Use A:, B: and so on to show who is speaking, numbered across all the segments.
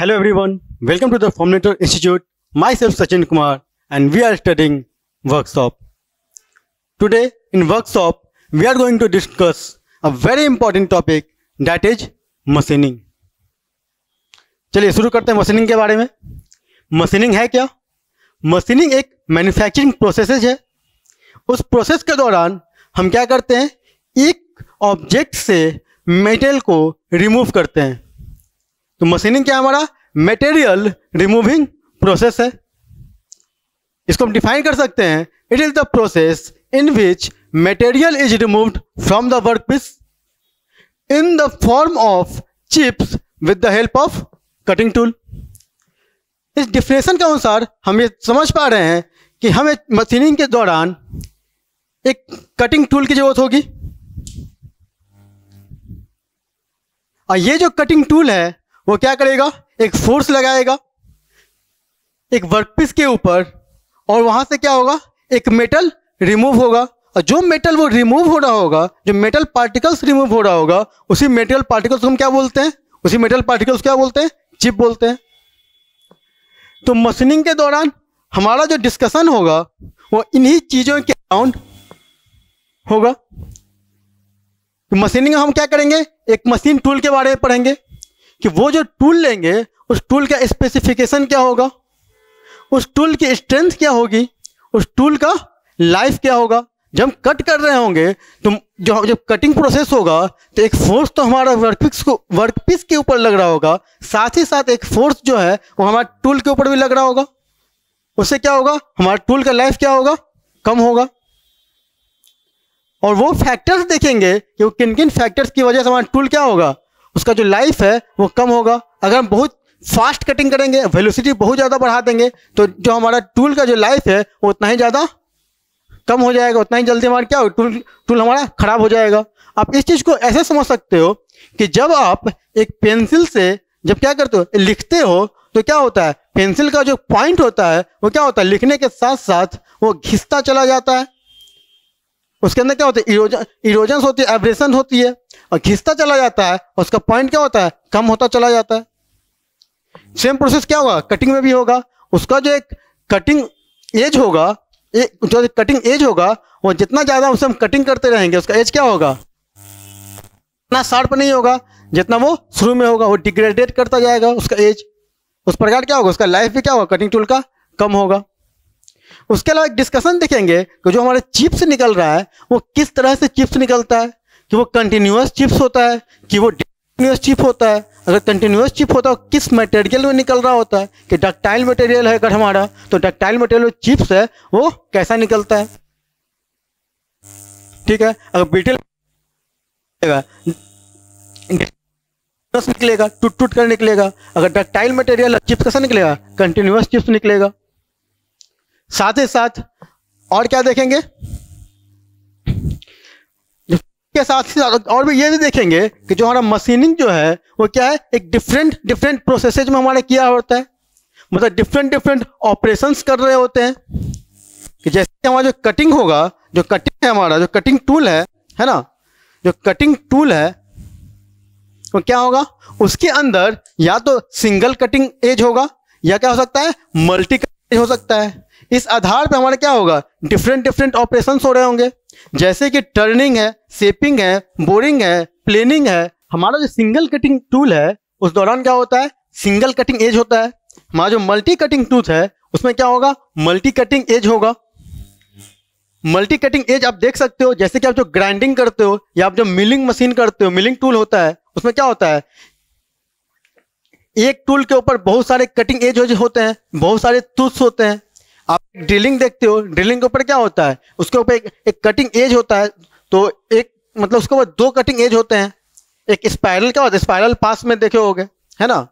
A: hello everyone welcome to the Forminator institute myself Sachin Kumar and we are studying workshop today in workshop we are going to discuss a very important topic that is machining चलिए शुरू करते हैं machining के बारे में machining है क्या machining एक मैन्युफैक्चरिंग प्रोसेस है उस प्रोसेस के दौरान हम क्या करते हैं एक ऑब्जेक्ट से मेटल को रिमूव करते हैं तो मशीनिंग क्या हमारा मटेरियल रिमूविंग प्रोसेस है इसको हम डिफाइन कर सकते हैं it is the process in which material is removed from the work piece in the form of chips with the help of cutting tool इस डिफिनेशन के अनुसार हम ये समझ पा रहे हैं कि हमें मशीनिंग के दौरान एक कटिंग टूल की जरूरत होगी और ये जो कटिंग टूल है वो क्या करेगा एक फोर्स लगाएगा एक वर्कपीस के ऊपर और वहां से क्या होगा एक मेटल रिमूव होगा और जो मेटल वो रिमूव हो रहा होगा जो मेटल पार्टिकल्स रिमूव हो रहा होगा उसी मेटल पार्टिकल्स को हम क्या बोलते हैं उसी मेटल पार्टिकल्स क्या बोलते हैं चिप बोलते हैं तो मशीनिंग के दौरान हमारा जो डिस्कशन होगा वो इन्हीं चीज़ों के अराउंड होगा मशीनिंग तो हम क्या करेंगे एक मशीन टूल के बारे में पढ़ेंगे कि वो जो टूल लेंगे उस टूल का स्पेसिफिकेशन क्या होगा उस टूल की स्ट्रेंथ क्या होगी उस टूल का लाइफ क्या होगा जब हम कट कर रहे होंगे तो जो जब कटिंग प्रोसेस होगा तो एक फोर्स तो हमारा वर्कपीस को वर्कपीस के ऊपर लग रहा होगा साथ ही साथ एक फोर्स जो है वो हमारे टूल के ऊपर भी लग रहा होगा उससे क्या होगा हमारा टूल का लाइफ क्या होगा कम होगा और वो फैक्टर्स देखेंगे कि वो किन किन फैक्टर्स की वजह से हमारा टूल क्या होगा उसका जो लाइफ है वो कम होगा अगर हम बहुत फास्ट कटिंग करेंगे वेलोसिटी बहुत ज़्यादा बढ़ा देंगे तो जो हमारा टूल का जो लाइफ है वो उतना ही ज़्यादा कम हो जाएगा उतना ही जल्दी हमारा क्या हो टूल टूल हमारा ख़राब हो जाएगा आप इस चीज़ को ऐसे समझ सकते हो कि जब आप एक पेंसिल से जब क्या करते हो लिखते हो तो क्या होता है पेंसिल का जो पॉइंट होता है वो क्या होता है लिखने के साथ साथ वो घिसता चला जाता है उसके अंदर क्या होता है इरोजन इरोजन होती है एब्रेशन होती है और घिसता चला जाता है उसका पॉइंट क्या होता है कम होता चला जाता है सेम प्रोसेस क्या होगा कटिंग में भी होगा उसका जो एक कटिंग एज होगा ए, जो कटिंग एज होगा वो जितना ज़्यादा उसे हम कटिंग करते रहेंगे उसका एज क्या होगा इतना शार्प नहीं होगा जितना वो शुरू में होगा वो डिग्रेडेट करता जाएगा उसका एज उस प्रकार क्या होगा उसका लाइफ भी क्या होगा कटिंग टूल का कम होगा उसके अलावा एक डिस्कशन देखेंगे कि जो हमारे चिप्स निकल रहा है वो किस तरह से चिप्स निकलता है कि वो कंटिन्यूस चिप्स होता है कि वो कंटिन्यूस चिप होता है अगर कंटिन्यूस चिप होता है तो किस मटेरियल में निकल रहा होता है कि डक्टाइल मटेरियल है अगर हमारा तो डक्टाइल मटेरियल चिप्स है वो कैसा निकलता है ठीक है अगर बीटेल निकलेगा टूट टूट कर निकलेगा अगर डक्टाइल मटेरियल चिप्स कैसा निकलेगा कंटिन्यूस चिप्स निकलेगा साथ ही साथ और क्या देखेंगे के साथ ही साथ और भी ये भी देखेंगे कि जो हमारा मशीनिंग जो है वो क्या है एक डिफरेंट डिफरेंट प्रोसेसेज में हमारे किया होता है मतलब डिफरेंट डिफरेंट ऑपरेशन कर रहे होते हैं कि जैसे हमारा जो कटिंग होगा जो कटिंग है हमारा जो कटिंग टूल है है ना जो कटिंग टूल है वो क्या होगा उसके अंदर या तो सिंगल कटिंग एज होगा या क्या हो सकता है मल्टी कटिंग हो सकता है इस आधार पर हमारा क्या होगा डिफरेंट डिफरेंट ऑपरेशन हो रहे होंगे जैसे कि टर्निंग है सेपिंग है बोरिंग है प्लेनिंग है हमारा जो सिंगल कटिंग टूल है उस दौरान क्या होता है सिंगल कटिंग एज होता है हमारा जो मल्टी कटिंग टूथ है उसमें क्या होगा मल्टी कटिंग एज होगा मल्टी कटिंग एज आप देख सकते हो जैसे कि आप जो ग्राइंडिंग करते हो या आप जो मिलिंग मशीन करते हो मिलिंग टूल होता है उसमें क्या होता है एक टूल के ऊपर बहुत सारे कटिंग एज होते हैं बहुत सारे टूथ होते हैं ड्रिलिंग देखते हो ड्रिलिंग के ऊपर क्या होता है उसके ऊपर एक, एक कटिंग एज होता है तो एक मतलब उसके ऊपर दो कटिंग एज होते हैं एक स्पायरल क्या होता है स्पायरल पास में देखे हो है ना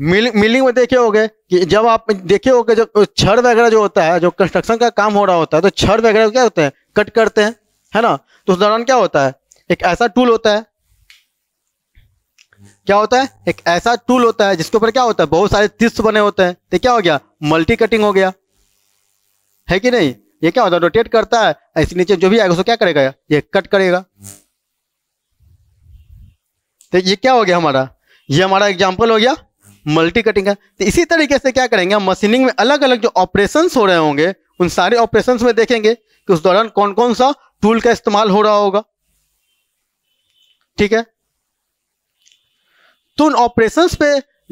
A: मिल, मिलिंग में देखे हो कि जब आप देखे हो जब छड़ वगैरह जो होता है जो कंस्ट्रक्शन का काम हो रहा होता है तो छड़ वगैरह क्या होते हैं कट करते हैं है ना तो उस दौरान क्या होता है एक ऐसा टूल होता है क्या होता है एक ऐसा टूल होता है जिसके ऊपर क्या होता है बहुत सारे तिस्त बने होते हैं तो क्या हो गया मल्टी कटिंग हो गया है कि नहीं ये क्या होता है रोटेट करता है ऐसे नीचे जो भी आएगा उसको क्या करेगा ये कट करेगा तो ये क्या हो गया हमारा ये हमारा एग्जाम्पल हो गया मल्टी कटिंग का तो इसी तरीके से क्या करेंगे हम मशीनिंग में अलग अलग जो ऑपरेशन हो रहे होंगे उन सारे ऑपरेशन में देखेंगे कि उस दौरान कौन कौन सा टूल का इस्तेमाल हो रहा होगा ठीक है तो उन ऑपरेशन पे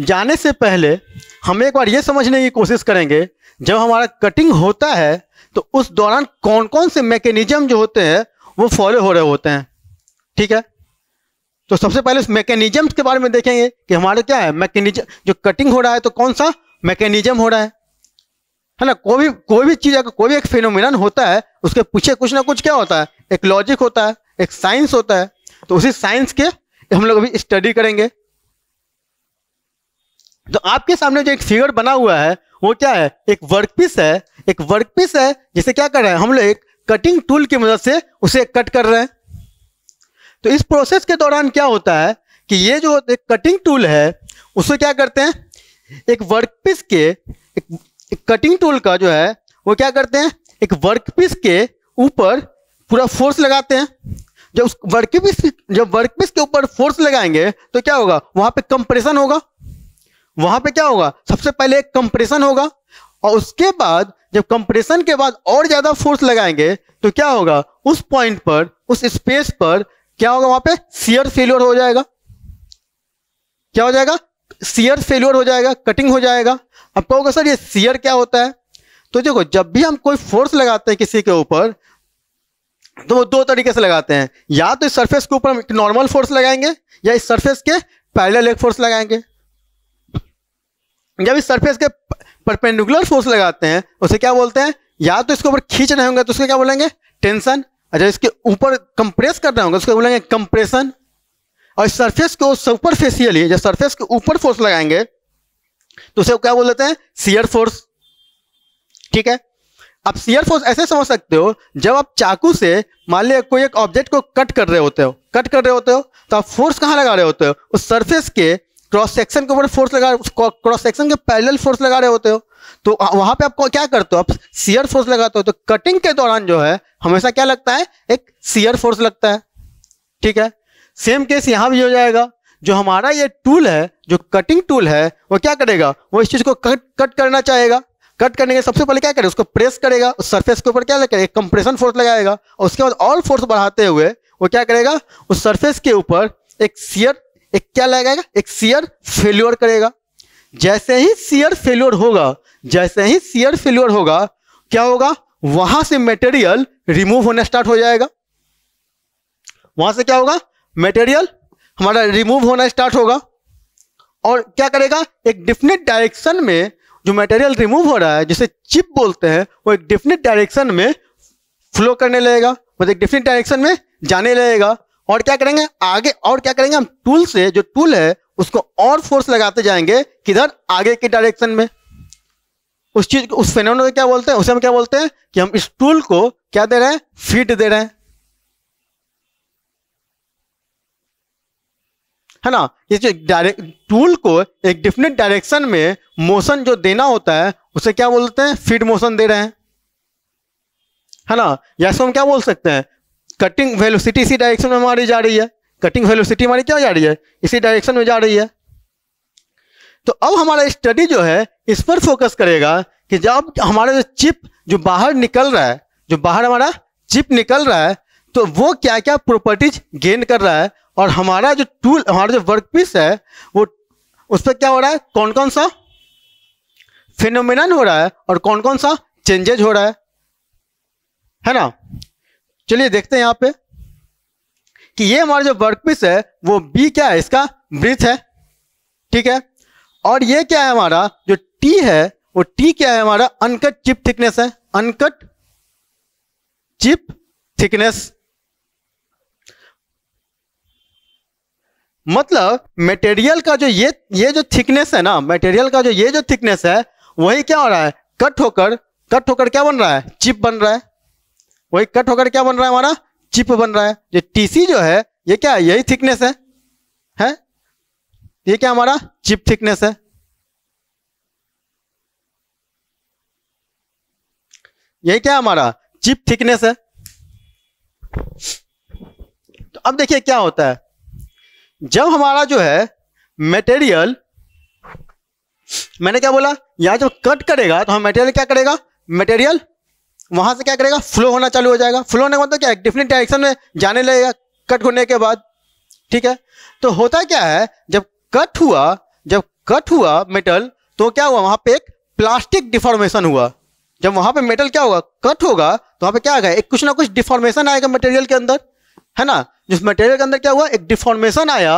A: जाने से पहले हम एक बार ये समझने की कोशिश करेंगे जब हमारा कटिंग होता है तो उस दौरान कौन कौन से मैकेनिज्म जो होते हैं वो फॉलो हो रहे होते हैं ठीक है तो सबसे पहले उस मैकेनिज्म के बारे में देखेंगे कि हमारे क्या है मैकेनिज्म जो कटिंग हो रहा है तो कौन सा मैकेनिज्म हो रहा है है ना कोई भी कोई भी चीज़ कोई भी एक फिनोमिनन होता है उसके पीछे कुछ ना कुछ क्या होता है एक लॉजिक होता है एक साइंस होता है तो उसी साइंस के हम लोग अभी स्टडी करेंगे तो आपके सामने जो एक फिगर बना हुआ है वो क्या है एक वर्कपीस है एक वर्कपीस है जिसे क्या कर रहे हैं हम लोग एक कटिंग टूल की मदद से उसे कट कर रहे हैं तो इस प्रोसेस के दौरान क्या होता है कि ये जो एक कटिंग टूल है उसे क्या करते हैं एक वर्कपीस के एक, एक कटिंग टूल का जो है वो क्या करते हैं एक वर्कपीस के ऊपर पूरा फोर्स लगाते हैं जब उस वर्कपीस जब वर्कपीस के ऊपर फोर्स लगाएंगे तो क्या होगा वहां पे कंप्रेशन होगा वहां पे क्या होगा सबसे पहले एक कंप्रेशन होगा और उसके बाद जब कंप्रेशन के बाद और ज्यादा फोर्स लगाएंगे तो क्या होगा उस पॉइंट पर उस स्पेस पर क्या होगा वहां पे सियर फेल्योर हो जाएगा क्या हो जाएगा सियर फेल्योर हो जाएगा कटिंग हो जाएगा अब कहोगे सर ये सियर क्या होता है तो देखो जब भी हम कोई फोर्स लगाते हैं किसी के ऊपर तो वो दो तरीके से लगाते हैं या तो इस सरफेस के ऊपर हम नॉर्मल फोर्स लगाएंगे या इस सरफेस के पैरेलल एक फोर्स लगाएंगे जब इस सरफेस के परपेंडिकुलर फोर्स लगाते हैं उसे क्या बोलते हैं या तो इसके ऊपर खींच रहे होंगे तो उसको क्या बोलेंगे टेंशन और जब इसके ऊपर कंप्रेस कर रहे होंगे तो उसको बोलेंगे कंप्रेशन और इस सरफेस को सुपरफेसियली जब सरफेस के ऊपर फोर्स लगाएंगे तो उसे क्या बोल देते हैं सीयर फोर्स ठीक है आप सीयर फोर्स ऐसे समझ सकते हो जब आप चाकू से मान लिया कोई एक ऑब्जेक्ट को कट कर रहे होते हो कट कर रहे होते हो तो आप फोर्स कहाँ लगा रहे होते हो उस सरफेस के क्रॉस सेक्शन के ऊपर फोर्स लगा क्रॉस सेक्शन के पैरेलल फोर्स लगा रहे होते हो तो वहां पे आप क्या करते हो आप सीयर फोर्स लगाते हो तो कटिंग के दौरान जो है हमेशा क्या लगता है एक सीयर फोर्स लगता है ठीक है सेम केस यहां भी हो जाएगा जो हमारा ये टूल है जो कटिंग टूल है वो क्या करेगा वो इस चीज को कट कट करना चाहेगा कट करने के सबसे पहले क्या करेगा उसको प्रेस करेगा उस सरफेस के ऊपर क्या लगेगा कंप्रेशन फोर्स लगाएगा और उसके बाद ऑल फोर्स बढ़ाते हुए वो क्या करेगा उस सरफेस के ऊपर एक सियर एक क्या लगाएगा एक सीयर फेल्योर करेगा जैसे ही सीयर फेल्योर होगा जैसे ही सीयर फेल्योर होगा क्या होगा वहां से मटेरियल रिमूव होना स्टार्ट हो जाएगा वहां से क्या होगा मटेरियल हमारा रिमूव होना स्टार्ट होगा और क्या करेगा एक डिफिनेट डायरेक्शन में जो मटेरियल रिमूव हो रहा है जिसे चिप बोलते हैं वो एक डिफिनेट डायरेक्शन में फ्लो करने लगेगा मतलब एक डिफिनेट डायरेक्शन में जाने लगेगा और क्या करेंगे आगे और क्या करेंगे हम टूल से जो टूल है उसको और फोर्स लगाते जाएंगे किधर आगे के डायरेक्शन में उस चीज उस फेनोन को क्या बोलते हैं उसे हम क्या बोलते हैं कि हम इस टूल को क्या दे रहे हैं फीट दे रहे हैं है ना ये जो डायरेक्ट टूल को एक डिफरेंट डायरेक्शन में मोशन जो देना होता है उसे क्या बोलते हैं फीड मोशन दे रहे हैं है ना या हम क्या बोल सकते हैं कटिंग वेलोसिटी इसी डायरेक्शन में हमारी जा रही है कटिंग वेलोसिटी हमारी क्या जा रही है इसी डायरेक्शन में जा रही है तो अब हमारा स्टडी जो है इस पर फोकस करेगा कि जब हमारा जो चिप जो बाहर निकल रहा है जो बाहर हमारा चिप निकल रहा है तो वो क्या क्या प्रॉपर्टीज गेन कर रहा है और हमारा जो टूल हमारा जो वर्क पीस है वो उस पर क्या हो रहा है कौन कौन सा फिनोमिनन हो रहा है और कौन कौन सा चेंजेज हो रहा है है ना चलिए देखते हैं यहाँ पे कि ये हमारा जो वर्कपीस है वो बी क्या है इसका ब्रिथ है ठीक है और ये क्या है हमारा जो टी है वो टी क्या है हमारा अनकट चिप थिकनेस है अनकट चिप थिकनेस मतलब मटेरियल का जो ये ये जो थिकनेस है ना मटेरियल का जो ये जो थिकनेस है वही क्या हो रहा है कट होकर कट होकर क्या बन रहा है चिप बन रहा है वही कट होकर क्या बन रहा है हमारा चिप बन रहा है ये टीसी जो है ये क्या है यही थिकनेस है है ये क्या हमारा चिप थिकनेस है यही क्या हमारा चिप थिकनेस है तो अब देखिए क्या होता है जब हमारा जो है मटेरियल मैंने क्या बोला यहां जब कट करेगा तो हम मटेरियल क्या करेगा मटेरियल वहां से क्या करेगा फ्लो होना चालू हो जाएगा फ्लो होने का मतलब क्या डिफरेंट डायरेक्शन में जाने लगेगा कट होने के बाद ठीक है तो होता क्या है जब कट हुआ जब कट हुआ मेटल तो क्या हुआ वहां पे एक प्लास्टिक डिफॉर्मेशन हुआ जब वहां पे मेटल क्या होगा कट होगा तो वहां पे क्या आएगा एक कुछ ना कुछ डिफॉर्मेशन आएगा मटेरियल के अंदर है ना जिस मटेरियल के अंदर क्या हुआ एक डिफॉर्मेशन आया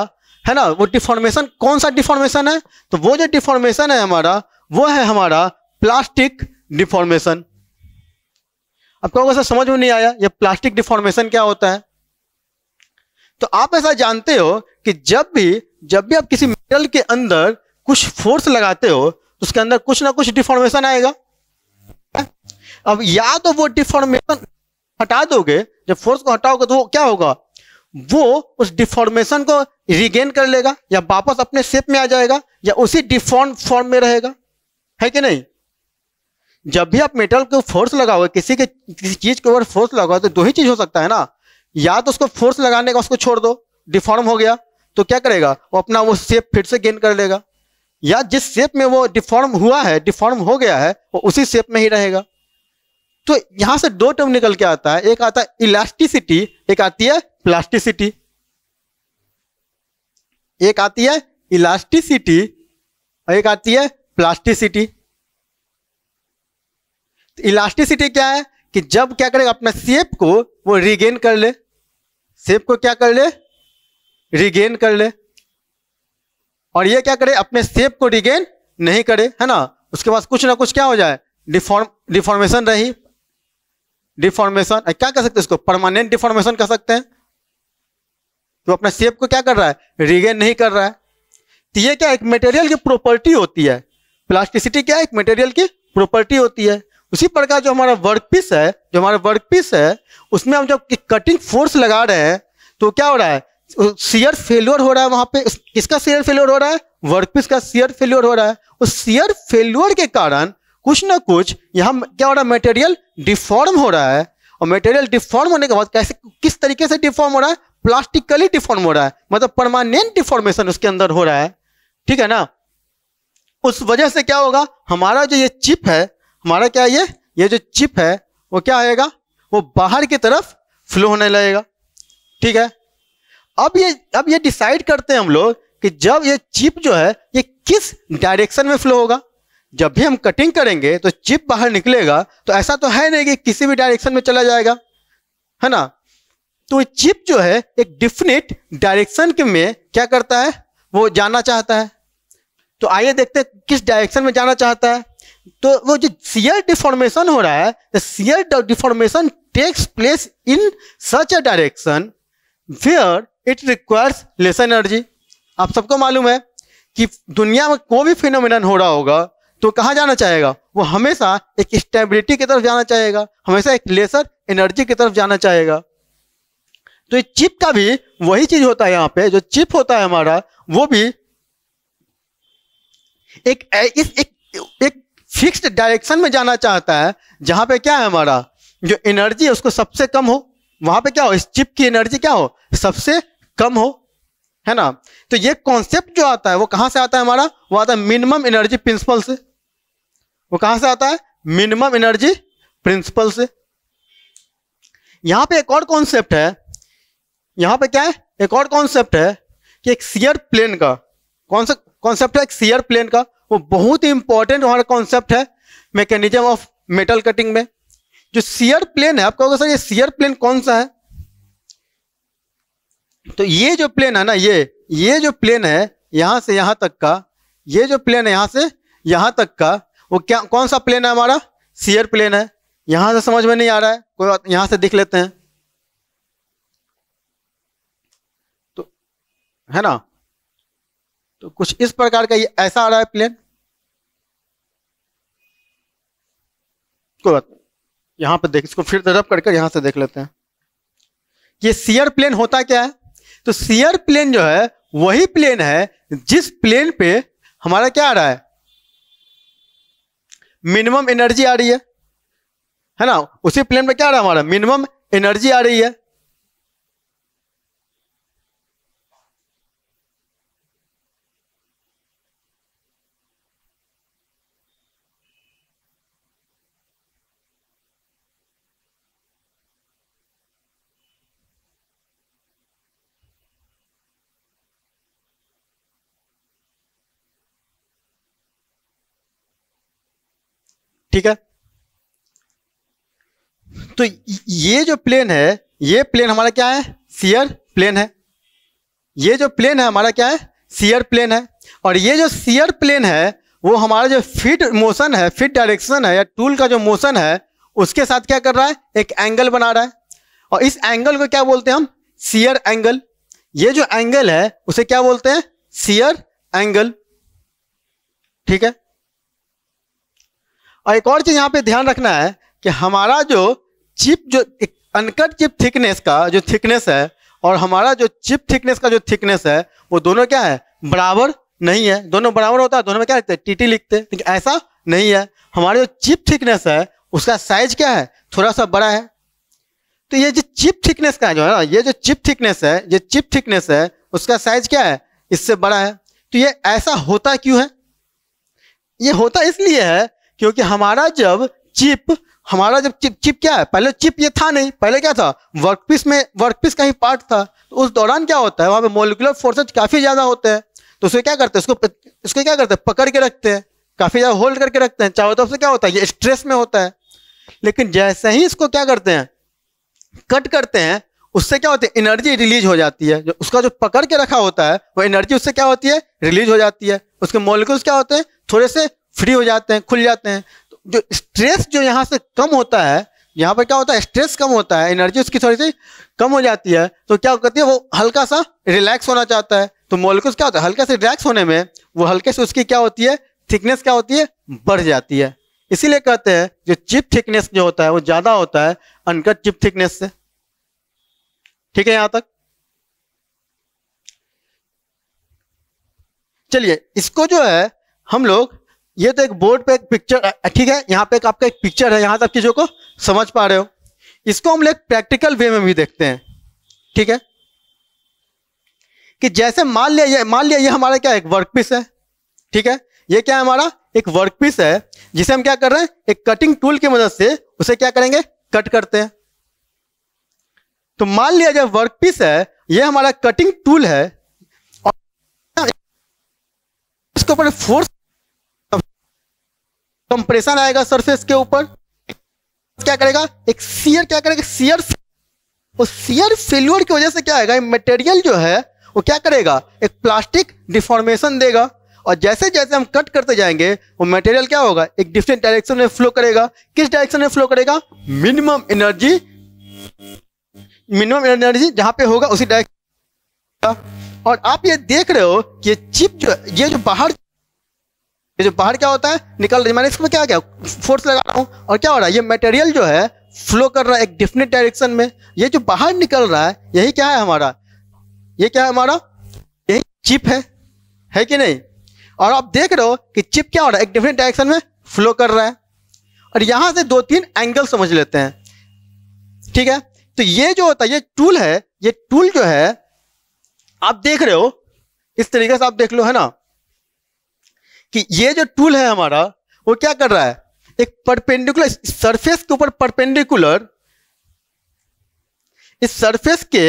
A: है ना वो डिफॉर्मेशन कौन सा डिफॉर्मेशन है तो वो जो डिफॉर्मेशन है हमारा वो है हमारा प्लास्टिक डिफॉर्मेशन अब तो कहोगे सर समझ में नहीं आया ये प्लास्टिक डिफॉर्मेशन क्या होता है तो आप ऐसा जानते हो कि जब भी जब भी आप किसी मेटल के अंदर कुछ फोर्स लगाते हो तो उसके अंदर कुछ ना कुछ डिफॉर्मेशन आएगा अब या तो वो डिफॉर्मेशन हटा दोगे जब फोर्स को हटाओगे तो वो क्या होगा वो उस डिफॉर्मेशन को रिगेन कर लेगा या वापस अपने शेप में आ जाएगा या उसी डिफॉर्म फॉर्म में रहेगा है कि नहीं जब भी आप मेटल को फोर्स लगाओगे किसी के किसी चीज के ऊपर फोर्स लगाओ तो दो ही चीज हो सकता है ना या तो उसको फोर्स लगाने का उसको छोड़ दो डिफॉर्म हो गया तो क्या करेगा वो अपना वो शेप फिर से गेन कर लेगा या जिस शेप में वो डिफॉर्म हुआ है डिफॉर्म हो गया है वो उसी शेप में ही रहेगा तो यहां से दो टर्म निकल के आता है एक आता है इलास्टिसिटी एक आती है प्लास्टिसिटी एक आती है इलास्टिसिटी और एक आती है प्लास्टिसिटी इलास्टिसिटी क्या है कि जब क्या करेगा अपने सेप को वो रिगेन कर ले सेप को क्या कर ले रिगेन कर ले और ये क्या करे अपने सेप को रिगेन नहीं करे है ना उसके बाद कुछ ना कुछ क्या हो जाए डिफॉर्म डिफॉर्मेशन रही डिफॉर्मेशन क्या कह सकते हैं इसको परमानेंट डिफॉर्मेशन कह सकते हैं तो अपने सेप को क्या कर रहा है रिगेन नहीं कर रहा है तो ये क्या एक मटेरियल की प्रॉपर्टी होती है प्लास्टिसिटी क्या है एक मटेरियल की प्रॉपर्टी होती है उसी प्रकार जो हमारा वर्क पीस है जो हमारा वर्क पीस है उसमें हम जब कटिंग फोर्स लगा रहे हैं तो क्या हो रहा है सीयर फेल्योर हो रहा है वहां पे किसका सीयर फेल्योर हो रहा है वर्कपीस का सीयर फेल्योर हो रहा है उस सीयर फेल्योर के कारण कुछ ना कुछ यहाँ क्या हो रहा है मटेरियल डिफॉर्म हो रहा है और मटेरियल डिफॉर्म होने के बाद कैसे किस तरीके से डिफॉर्म हो रहा है प्लास्टिकली डिफॉर्म हो रहा है मतलब परमानेंट डिफॉर्मेशन उसके अंदर हो रहा है ठीक है ना उस वजह से क्या होगा हमारा जो ये चिप है हमारा क्या ये ये जो चिप है वो क्या आएगा वो बाहर की तरफ फ्लो होने लगेगा ठीक है अब ये अब ये डिसाइड करते हैं हम लोग कि जब ये चिप जो है ये किस डायरेक्शन में फ्लो होगा जब भी हम कटिंग करेंगे तो चिप बाहर निकलेगा तो ऐसा तो है नहीं कि किसी भी डायरेक्शन में चला जाएगा है ना तो चिप जो है एक डिफिनेट डायरेक्शन के में क्या करता है वो जाना चाहता है तो आइए देखते हैं किस डायरेक्शन में जाना चाहता है तो वो जो सीयर डिफॉर्मेशन हो रहा है the shear deformation takes place in such a direction where it requires less energy आप सबको मालूम है कि दुनिया में कोई भी फिनोमिनन हो रहा होगा तो कहाँ जाना चाहेगा वो हमेशा एक स्टेबिलिटी की तरफ जाना चाहेगा हमेशा एक लेसर एनर्जी की तरफ जाना चाहेगा तो चिप का भी वही चीज होता है यहाँ पे जो चिप होता है हमारा वो भी एक एक, एक, एक फिक्स्ड डायरेक्शन में जाना चाहता है जहां पे क्या है हमारा जो एनर्जी है उसको सबसे कम हो वहां पे क्या हो इस चिप की एनर्जी क्या हो सबसे कम हो है ना तो ये कॉन्सेप्ट जो आता है वो कहां से आता है हमारा वो आता है मिनिमम एनर्जी प्रिंसिपल से वो कहां से आता है मिनिमम एनर्जी प्रिंसिपल से यहां पे एक और कॉन्सेप्ट है यहां पे क्या है एक और कॉन्सेप्ट है कि एक सियर प्लेन का कौन सा कॉन्सेप्ट है एक सियर प्लेन का वो बहुत ही इंपॉर्टेंट हमारा कॉन्सेप्ट है मैकेनिज्म ऑफ मेटल कटिंग में जो सियर प्लेन है आप कहोगे सर ये सियर प्लेन कौन सा है तो ये जो प्लेन है ना ये ये जो प्लेन है यहां से यहां तक का ये जो प्लेन है यहां से यहां तक का वो क्या कौन सा प्लेन है हमारा सियर प्लेन है यहां से समझ में नहीं आ रहा है कोई बात यहां से दिख लेते हैं तो है ना तो कुछ इस प्रकार का ये ऐसा आ रहा है प्लेन कोई बात यहाँ पर देख इसको फिर रब करके यहाँ से देख लेते हैं ये सियर प्लेन होता क्या है तो सियर प्लेन जो है वही प्लेन है जिस प्लेन पे हमारा क्या आ रहा है मिनिमम एनर्जी आ रही है है ना उसी प्लेन पे क्या आ रहा है हमारा मिनिमम एनर्जी आ रही है ठीक है तो ये जो प्लेन है ये प्लेन हमारा क्या है सियर प्लेन है ये जो प्लेन है हमारा क्या है सियर प्लेन है और ये जो सियर प्लेन है वो हमारा जो फिट मोशन है फिट डायरेक्शन है या टूल का जो मोशन है उसके साथ क्या कर रहा है एक एंगल बना रहा है और इस एंगल को क्या बोलते हैं हम सियर एंगल ये जो एंगल है उसे क्या बोलते हैं सियर एंगल ठीक है और एक और चीज़ यहाँ पे ध्यान रखना है कि हमारा जो चिप जो अनकट चिप थिकनेस का जो थिकनेस है और हमारा जो चिप थिकनेस का जो थिकनेस है वो दोनों क्या है बराबर नहीं है दोनों बराबर होता है दोनों में क्या लिखते हैं टीटी लिखते हैं लेकिन ऐसा नहीं है हमारा जो चिप थिकनेस है उसका साइज क्या है थोड़ा सा बड़ा है तो ये जो चिप थिकनेस का जो है ना ये जो चिप थिकनेस है ये चिप थिकनेस है उसका साइज क्या है इससे बड़ा है तो ये ऐसा होता क्यों है ये होता इसलिए है क्योंकि हमारा जब चिप हमारा जब चिप चिप क्या है पहले चिप ये था नहीं पहले क्या था वर्कपीस में वर्कपीस का ही पार्ट था तो उस दौरान क्या होता है वहां पे मोलिकुलर फोर्सेज काफ़ी ज़्यादा होते हैं तो उसको क्या करते हैं उसको उसको क्या करते हैं पकड़ के रखते हैं काफ़ी ज़्यादा होल्ड करके रखते हैं चारों तरफ से क्या होता है ये स्ट्रेस में होता है लेकिन जैसे ही इसको क्या करते हैं कट करते हैं उससे क्या होती है एनर्जी रिलीज हो जाती है जो उसका जो पकड़ के रखा होता है वो एनर्जी उससे क्या होती है रिलीज हो जाती है उसके मोलिकुल्स क्या होते हैं थोड़े से फ्री हो जाते हैं खुल जाते हैं तो जो स्ट्रेस जो यहाँ से कम होता है यहाँ पर क्या होता है स्ट्रेस कम होता है एनर्जी उसकी थोड़ी सी कम हो जाती है तो क्या करती है वो हल्का सा रिलैक्स होना चाहता है तो मोलिकुल्स क्या होता है हल्का से रिलैक्स होने में वो हल्के से उसकी क्या होती है थिकनेस क्या होती है बढ़ जाती है इसीलिए कहते हैं जो चिप थिकनेस जो होता है वो ज्यादा होता है अनकट चिप थिकनेस से ठीक है यहां तक चलिए इसको जो है हम लोग ये तो एक बोर्ड पे एक पिक्चर ठीक है यहाँ पे एक आपका एक पिक्चर है यहाँ तक चीज़ों को समझ पा रहे हो इसको हम लोग प्रैक्टिकल वे में भी देखते हैं ठीक है कि जैसे मान लिया ये मान लिया ये हमारा क्या एक वर्क पीस है ठीक है ये क्या है हमारा एक वर्क पीस है जिसे हम क्या कर रहे हैं एक कटिंग टूल की मदद से उसे क्या करेंगे कट करते हैं तो मान लिया जाए वर्क पीस है ये हमारा कटिंग टूल है और इसके ऊपर फोर्स कंप्रेशन आएगा सरफेस के ऊपर क्या करेगा एक सीयर क्या करेगा सीयर और सीयर फेल्यूर की वजह से क्या आएगा मटेरियल जो है वो क्या करेगा एक प्लास्टिक डिफॉर्मेशन देगा और जैसे जैसे हम कट करते जाएंगे वो मटेरियल क्या होगा एक डिफरेंट डायरेक्शन में फ्लो करेगा किस डायरेक्शन में फ्लो करेगा मिनिमम एनर्जी मिनिमम एनर्जी जहां पे होगा उसी डायरेक्शन और आप ये देख रहे हो कि ये चिप जो ये जो बाहर ये जो बाहर क्या होता है निकल रही मैंने इसमें क्या क्या फोर्स लगा रहा हूँ और क्या हो रहा है ये मटेरियल जो है फ्लो कर रहा है एक डिफिनेट डायरेक्शन में ये जो बाहर निकल रहा है यही क्या है हमारा ये क्या है हमारा यही चिप है है कि नहीं और आप देख रहे हो कि चिप क्या हो रहा है एक डिफरेंट डायरेक्शन में फ्लो कर रहा है और यहां से दो तीन एंगल समझ लेते हैं ठीक है तो ये जो होता है ये टूल है ये टूल जो है आप देख रहे हो इस तरीके से आप देख लो है ना कि ये जो टूल है हमारा वो क्या कर रहा है एक परपेंडिकुलर सरफेस के ऊपर परपेंडिकुलर इस सरफेस के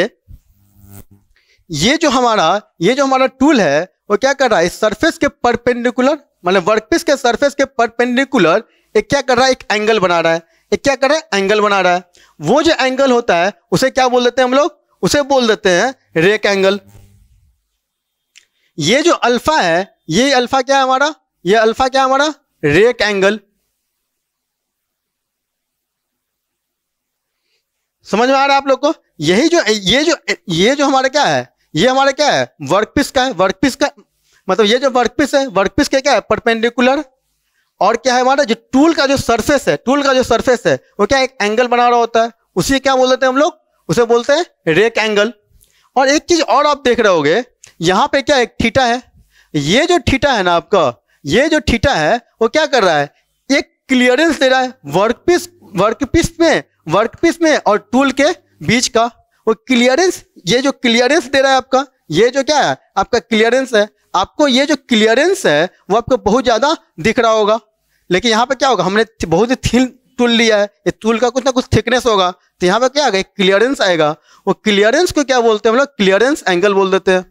A: ये जो हमारा ये जो हमारा टूल है वो क्या कर रहा है इस सरफेस के परपेंडिकुलर मतलब वर्कपीस के सरफेस के परपेंडिकुलर एक क्या कर रहा है एक एंगल बना रहा है एक क्या कर रहा है एंगल बना रहा है वो जो एंगल होता है उसे क्या बोल देते हैं हम लोग उसे बोल देते हैं रेक एंगल ये जो अल्फा है ये अल्फा क्या है हमारा ये अल्फा क्या है हमारा रेक एंगल समझ में आ रहा है आप लोग को यही जो ये जो ये जो हमारा क्या है ये हमारा क्या है वर्कपीस का है वर्कपीस का मतलब ये जो वर्कपीस है वर्कपीस के क्या है परपेंडिकुलर और क्या है हमारा जो टूल का जो सरफेस है टूल का जो सरफेस है वो क्या एक एंगल बना रहा होता है उसी क्या बोल देते हैं हम लोग उसे बोलते हैं रेक एंगल और एक चीज और आप देख रहे होगे यहाँ पे क्या एक थीटा है ये जो थीटा है ना आपका ये जो थीटा है वो क्या कर रहा है एक क्लियरेंस दे रहा है वर्कपीस वर्कपीस में वर्कपीस में और टूल के बीच का वो क्लियरेंस ये जो क्लियरेंस दे रहा है आपका ये जो क्या है आपका क्लियरेंस है आपको ये जो क्लियरेंस है वो आपको बहुत ज़्यादा दिख रहा होगा लेकिन यहाँ पे क्या होगा हमने बहुत ही थिन टूल लिया है ये टूल का कुछ ना कुछ थिकनेस होगा तो यहाँ पे क्या आएगा क्लियरेंस आएगा वो क्लियरेंस को क्या बोलते हैं हम लोग क्लियरेंस एंगल बोल देते हैं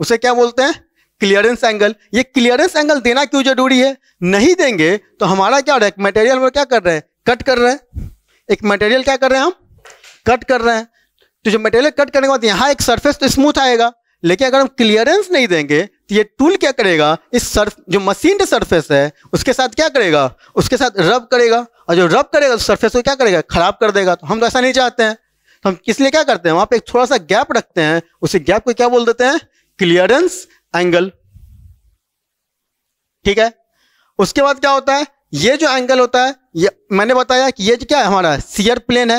A: उसे क्या बोलते हैं क्लियरेंस एंगल ये क्लियरेंस एंगल देना क्यों जरूरी है नहीं देंगे तो हमारा क्या हो रहा है मटेरियल वो क्या कर रहे हैं कट कर रहे हैं एक मटेरियल क्या कर रहे हैं हम कट कर रहे हैं तो जो मटेरियल कट करने के बाद यहाँ एक सरफेस तो स्मूथ आएगा लेकिन अगर हम क्लियरेंस नहीं देंगे तो ये टूल क्या करेगा इस सर्फ जो मशीन सरफेस है उसके साथ क्या करेगा उसके साथ रब करेगा और जो रब करेगा तो सरफेस को क्या करेगा खराब कर देगा तो हम तो ऐसा नहीं चाहते हैं तो हम इसलिए क्या करते हैं वहाँ पर एक थोड़ा सा गैप रखते हैं उसी गैप को क्या बोल देते हैं क्लियरेंस एंगल ठीक है उसके बाद क्या होता है ये जो एंगल होता है ये मैंने बताया कि ये क्या है हमारा सीयर प्लेन है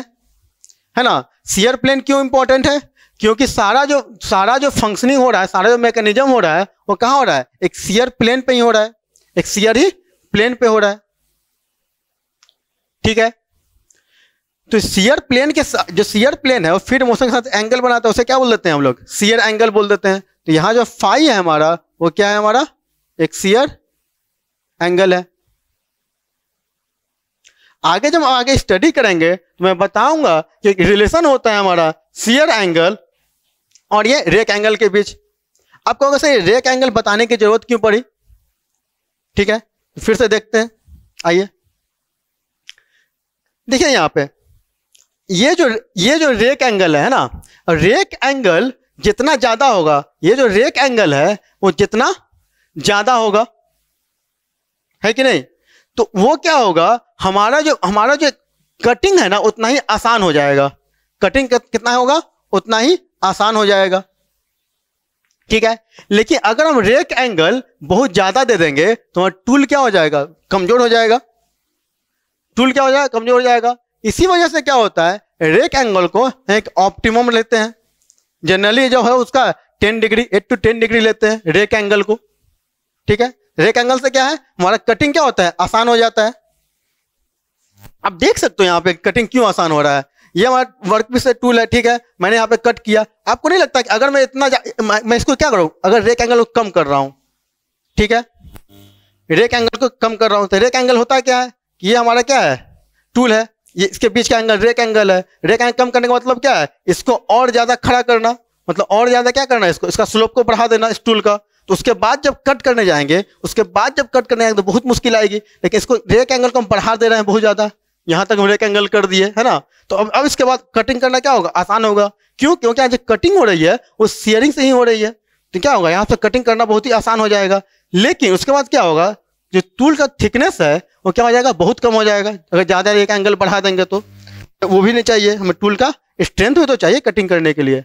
A: है ना सीयर प्लेन क्यों इंपॉर्टेंट है क्योंकि सारा जो सारा जो फंक्शनिंग हो रहा है सारा जो मैकेनिज्म हो रहा है वो कहाँ हो रहा है एक सीयर प्लेन पे ही हो रहा है एक सीयर ही प्लेन पे हो रहा है ठीक है तो सीयर प्लेन के जो सीयर प्लेन है वो फीड मोशन के साथ एंगल बनाता है उसे क्या बोल देते हैं हम लोग सीयर एंगल बोल देते हैं तो यहाँ जो फाई है हमारा वो क्या है हमारा एक सियर एंगल है आगे जब आगे स्टडी करेंगे तो मैं बताऊंगा कि रिलेशन होता है हमारा सीयर एंगल और ये रेक एंगल के बीच आप कहोगे सर रेक एंगल बताने की जरूरत क्यों पड़ी ठीक है फिर से देखते हैं आइए देखिए यहां पे ये जो ये जो रेक एंगल है ना रेक एंगल जितना ज्यादा होगा ये जो रेक एंगल है वो जितना ज्यादा होगा है कि नहीं तो वो क्या होगा हमारा जो हमारा जो कटिंग है ना उतना ही आसान हो जाएगा कटिंग कितना होगा उतना ही आसान हो जाएगा ठीक है लेकिन अगर हम रेक एंगल बहुत ज्यादा दे देंगे तो हमारा टूल क्या हो जाएगा कमजोर हो जाएगा टूल क्या हो जाएगा कमजोर हो जाएगा इसी वजह से क्या होता है रेक एंगल को एक ऑप्टिमम लेते हैं जनरली जो है उसका ten degree eight to ten degree लेते हैं रेक एंगल को ठीक है रेक एंगल से क्या है हमारा कटिंग क्या होता है आसान हो जाता है आप देख सकते हो यहाँ पे कटिंग क्यों आसान हो रहा है ये हमारा वर्क पीस टूल है ठीक है मैंने यहाँ पे कट किया आपको नहीं लगता कि अगर मैं इतना मैं इसको क्या करूँ अगर रेक एंगल को कम कर रहा हूँ ठीक है रेक एंगल को कम कर रहा हूँ तो रेक एंगल होता क्या है कि ये हमारा क्या है टूल है ये इसके बीच का एंगल रेक एंगल है रेक एंगल कम करने का मतलब क्या है इसको और ज़्यादा खड़ा करना मतलब और ज़्यादा क्या करना है इसको इसका स्लोप को बढ़ा देना इस टूल का तो उसके बाद जब कट करने जाएंगे उसके बाद जब कट करने जाएंगे तो बहुत मुश्किल आएगी लेकिन इसको रेक एंगल को हम बढ़ा दे रहे हैं बहुत ज़्यादा यहाँ तक हम रेक एंगल कर दिए है ना तो अब अब इसके बाद कटिंग करना क्या होगा आसान होगा क्यों क्योंकि यहाँ जो कटिंग हो रही है वो सियरिंग से ही हो रही है तो क्या होगा यहाँ से कटिंग करना बहुत ही आसान हो जाएगा लेकिन उसके बाद क्या होगा जो टूल का थिकनेस है वो क्या हो जाएगा बहुत कम हो जाएगा अगर ज़्यादा एक एंगल बढ़ा देंगे तो।, तो वो भी नहीं चाहिए हमें टूल का स्ट्रेंथ भी तो चाहिए कटिंग करने के लिए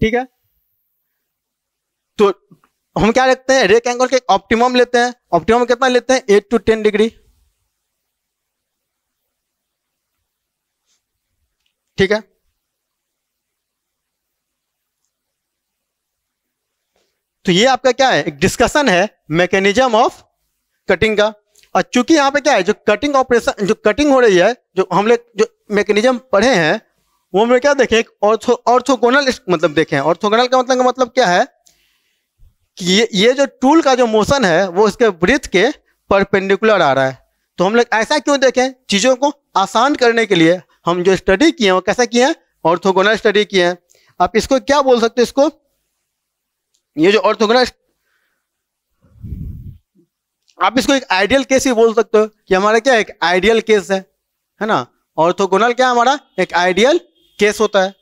A: ठीक है तो हम क्या लेते हैं रेक एंगल के ऑप्टिमम लेते हैं ऑप्टिमम कितना लेते हैं एट टू टेन डिग्री ठीक है तो ये आपका क्या है एक डिस्कशन है मैकेनिज्म ऑफ कटिंग का और चूंकि यहाँ पे क्या है जो कटिंग ऑपरेशन जो कटिंग हो रही है जो हम लोग जो मैकेनिज्म पढ़े हैं वो हमें क्या देखे ऑर्थो ऑर्थोगोनल मतलब देखे हैं ऑर्थोगोनल का मतलब का मतलब क्या है कि ये ये जो टूल का जो मोशन है वो इसके वृत्त के परपेंडिकुलर आ रहा है तो हम लोग ऐसा क्यों देखें चीज़ों को आसान करने के लिए हम जो स्टडी किए हैं वो कैसा किए हैं ऑर्थोगोनल स्टडी किए हैं आप इसको क्या बोल सकते हैं इसको ये जो अर्थ होगा ना आप इसको एक आइडियल केस ही बोल सकते हो कि हमारा क्या एक आइडियल केस है है ना ऑर्थोगोनल क्या हमारा एक आइडियल केस होता है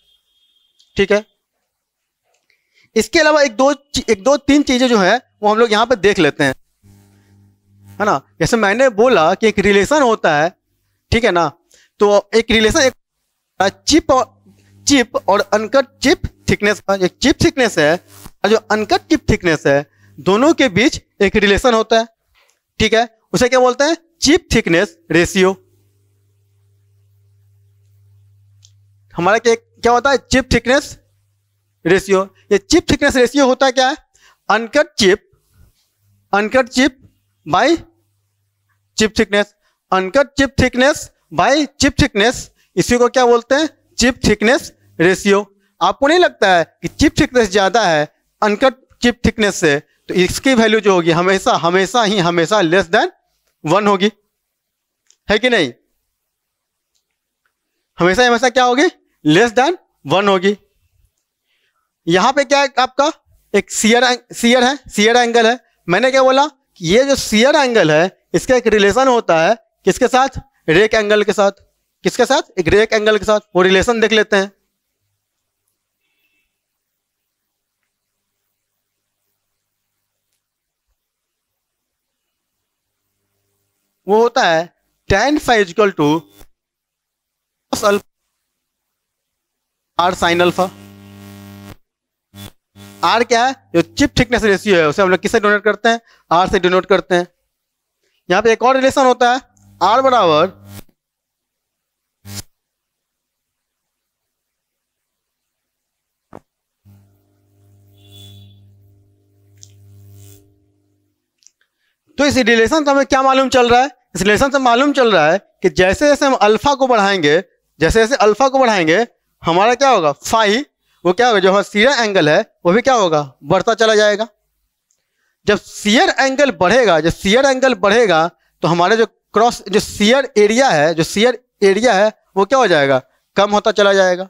A: ठीक है इसके अलावा एक दो एक दो तीन चीजें जो है वो हम लोग यहाँ पे देख लेते हैं है ना जैसे मैंने बोला कि एक रिलेशन होता है ठीक है ना तो एक रिलेशन एक चिप और चिप और अनकट चिप थिकनेस एक चिप थिकनेस है और जो अनकट टिप थिकनेस है दोनों के बीच एक रिलेशन होता है ठीक है उसे क्या बोलते हैं चिप थिकनेस रेशियो हमारा क्या क्या होता है चिप थिकनेस रेशियो ये चिप थिकनेस रेशियो होता है क्या है uncut chip uncut chip by chip thickness uncut chip thickness by chip thickness इसी को क्या बोलते हैं चिप थिकनेस रेशियो आपको नहीं लगता है कि चिप थिकनेस ज्यादा है अनकट चिप थिकनेस से तो इसकी वैल्यू जो होगी हमेशा हमेशा ही हमेशा लेस देन वन होगी है कि नहीं हमेशा हमेशा क्या होगी लेस देन वन होगी यहां पे क्या है आपका एक सीयर सीयर है सीयर एंगल है मैंने क्या बोला ये जो सीयर एंगल है इसका एक रिलेशन होता है किसके साथ रेक एंगल के साथ किसके साथ एक रेक एंगल के साथ वो रिलेशन देख लेते हैं वो होता है tan phi is equal to cos alpha r alpha R क्या है जो चिप थिकनेस रेशियो है उसे हम लोग किससे डोनेट करते हैं आर से डोनेट करते हैं यहां पे एक और रिलेशन होता है आर बराबर तो इस रिलेशन से हमें क्या मालूम चल रहा है इस रिलेशन से मालूम चल रहा है कि जैसे जैसे हम अल्फा को बढ़ाएंगे जैसे जैसे अल्फा को बढ़ाएंगे हमारा क्या होगा फाइव वो क्या होगा जो हमारा सीरा एंगल है वो भी क्या होगा बढ़ता चला जाएगा जब सीयर एंगल बढ़ेगा जब सीयर एंगल बढ़ेगा तो हमारे जो क्रॉस जो सीयर एरिया है जो सीयर एरिया है वो क्या हो जाएगा कम होता चला जाएगा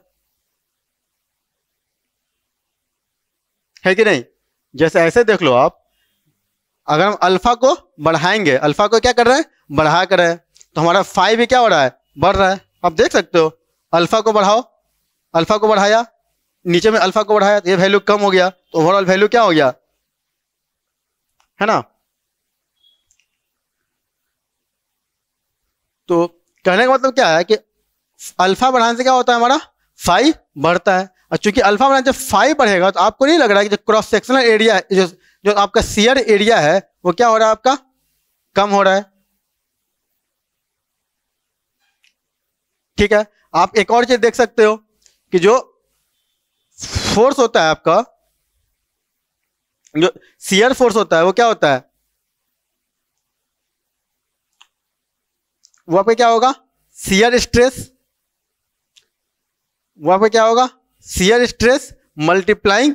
A: है कि नहीं जैसे ऐसे देख लो आप अगर हम अल्फा को बढ़ाएंगे अल्फा को क्या कर रहे हैं बढ़ा कर रहे हैं तो हमारा फाइव भी क्या हो रहा है बढ़ रहा है आप देख सकते हो अल्फा को बढ़ाओ अल्फा को बढ़ाया नीचे में अल्फा को बढ़ाया तो ये वैल्यू कम हो गया तो ओवरऑल वैल्यू क्या हो गया है ना तो कहने का मतलब क्या है कि अल्फा बढ़ाने से क्या होता है हमारा फाइव बढ़ता है और चूंकि अल्फा बढ़ाने से फाइव बढ़ेगा तो आपको नहीं लग रहा है कि जो क्रॉस सेक्शनल एरिया है जो जो आपका सियर एरिया है वो क्या हो रहा है आपका कम हो रहा है ठीक है आप एक और चीज देख सकते हो कि जो फोर्स होता है आपका जो सियर फोर्स होता है वो क्या होता है वहां पे क्या होगा सियर स्ट्रेस वहां पे क्या होगा सियर स्ट्रेस मल्टीप्लाइंग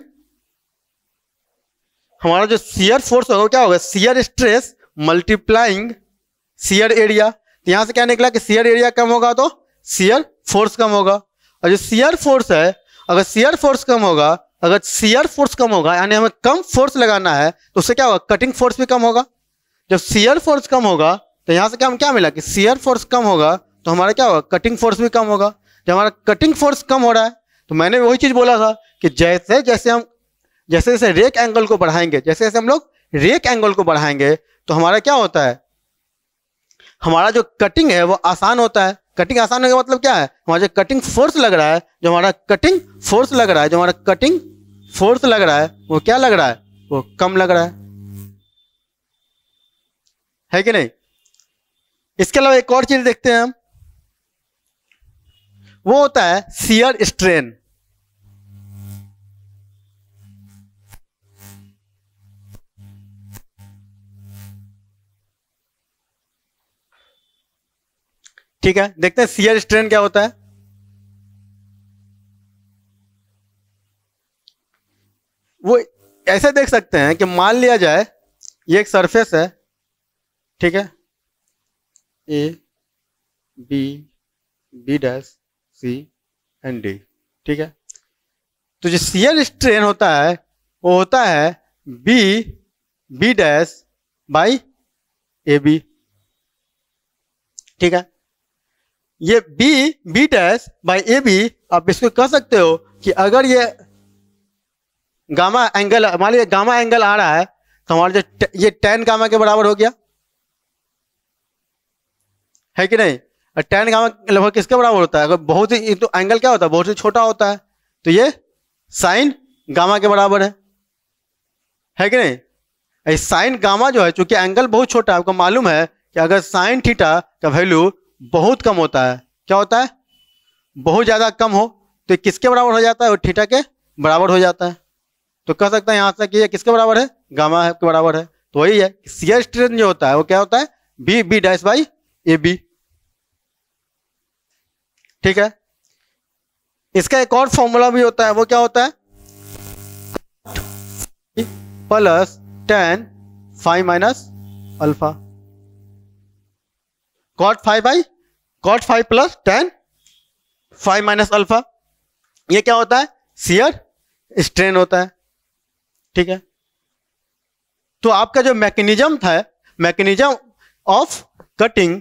A: हमारा जो सियर फोर्स होगा क्या होगा shear stress multiplying shear area तो यहां से क्या निकला कि सियर एरिया कम होगा तो सियर फोर्स कम होगा और जो सियर फोर्स है अगर सियर फोर्स कम होगा अगर सियर फोर्स कम होगा यानी हमें कम फोर्स लगाना है तो उससे क्या होगा कटिंग फोर्स भी कम होगा जब सियर फोर्स कम होगा तो यहां से क्या हम क्या मिला कि सियर फोर्स कम होगा तो हमारा क्या होगा कटिंग फोर्स भी कम होगा जब हमारा कटिंग फोर्स कम हो रहा है तो मैंने वही चीज़ बोला था कि जैसे जैसे हम जैसे जैसे रेक एंगल को बढ़ाएंगे जैसे जैसे हम लोग रेक एंगल को बढ़ाएंगे तो हमारा क्या होता है हमारा जो कटिंग है वो आसान होता है कटिंग आसान होने का मतलब क्या है हमारा जो कटिंग फोर्स लग रहा है जो हमारा कटिंग फोर्स लग रहा है जो हमारा कटिंग फोर्स लग रहा है वो क्या लग रहा है वो कम लग रहा है है कि नहीं इसके अलावा एक और चीज देखते हैं हम वो होता है सियर स्ट्रेन ठीक है देखते हैं सीयर स्ट्रेन क्या होता है वो ऐसे देख सकते हैं कि मान लिया जाए ये एक सरफेस है ठीक है A B B dash C and D ठीक है तो जो सीयर स्ट्रेन होता है वो होता है B B dash by A B ठीक है ये b b dash by A B आप इसको कह सकते हो कि अगर ये गामा एंगल मान लीजिए गामा एंगल आ रहा है तो हमारे जो ये टेन गामा के बराबर हो गया है कि नहीं टेन गामा लगभग किसके बराबर होता है अगर बहुत ही तो एंगल क्या होता है बहुत ही छोटा होता है तो ये साइन गामा के बराबर है है कि नहीं साइन गामा जो है चूंकि एंगल बहुत छोटा है आपको मालूम है कि अगर साइन थीटा का वैल्यू बहुत कम होता है क्या होता है बहुत ज़्यादा कम हो तो किसके बराबर हो जाता है वो थीटा के बराबर हो जाता है तो कह सकते हैं यहां से कि ये किसके बराबर है गामा के बराबर है तो वही है सीयर स्ट्रेन जो होता है वो क्या होता है B B dash by A B ठीक है इसका एक और फॉर्मूला भी होता है वो क्या होता है plus tan phi minus alpha cot phi I cot phi plus tan phi minus alpha ये क्या होता है सियर स्ट्रेन होता है ठीक है तो आपका जो मैकेनिज्म था mechanism of cutting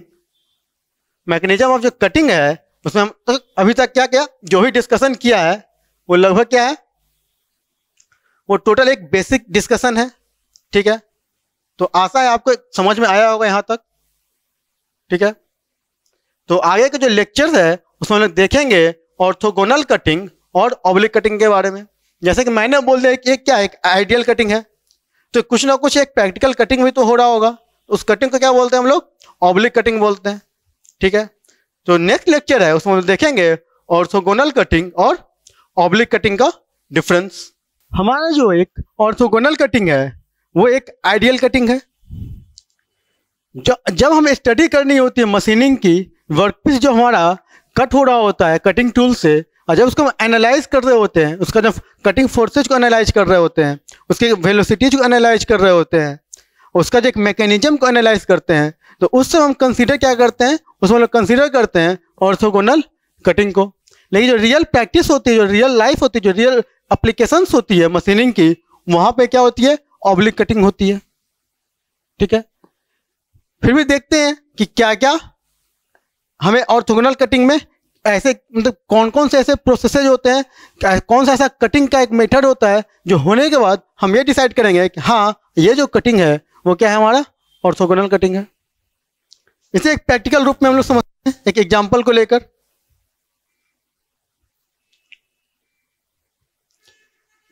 A: mechanism of जो कटिंग है उसमें हम तो अभी तक क्या क्या जो भी डिस्कशन किया है वो लगभग क्या है वो टोटल एक बेसिक डिस्कशन है ठीक है तो आशा है आपको समझ में आया होगा यहां तक ठीक है तो आगे के जो लेक्चर है उसमें हम लोग देखेंगे ऑर्थोगोनल कटिंग और ऑब्लिक कटिंग के बारे में जैसे कि मैंने बोल दिया कि क्या एक आइडियल कटिंग है तो कुछ ना कुछ एक प्रैक्टिकल कटिंग भी तो हो रहा होगा उस कटिंग को क्या बोलते हैं हम लोग ऑब्लिक कटिंग बोलते हैं ठीक है तो नेक्स्ट लेक्चर है उसमें देखेंगे ऑर्थोगोनल कटिंग और ऑब्लिक कटिंग का डिफरेंस हमारा जो एक ऑर्थोगोनल कटिंग है वो एक आइडियल कटिंग है जब हमें स्टडी करनी होती है मशीनिंग की वर्कपीस जो हमारा कट हो रहा होता है कटिंग टूल से और जब उसको हम एनालाइज कर रहे होते हैं उसका जब कटिंग फोर्सेज को एनालाइज कर रहे होते हैं उसके वेलोसिटीज को एनालाइज कर रहे होते हैं उसका जो एक मैकेनिज्म को एनालाइज करते हैं तो उससे हम कंसीडर क्या करते हैं उसमें हम लोग कंसीडर करते हैं ऑर्थोगोनल कटिंग को लेकिन जो रियल प्रैक्टिस होती है जो रियल लाइफ होती है जो रियल अप्लीकेशन होती है मशीनिंग की वहाँ पर क्या होती है ऑब्लिक कटिंग होती है ठीक है फिर भी देखते हैं कि क्या क्या हमें ऑर्थोगोनल कटिंग में ऐसे मतलब कौन कौन से ऐसे प्रोसेसेज होते हैं कौन सा ऐसा कटिंग का एक मेथड होता है जो होने के बाद हम ये डिसाइड करेंगे कि हाँ ये जो कटिंग है वो क्या है हमारा ऑर्थोगोनल कटिंग है इसे एक प्रैक्टिकल रूप में हम लोग समझते हैं एक एग्जाम्पल को लेकर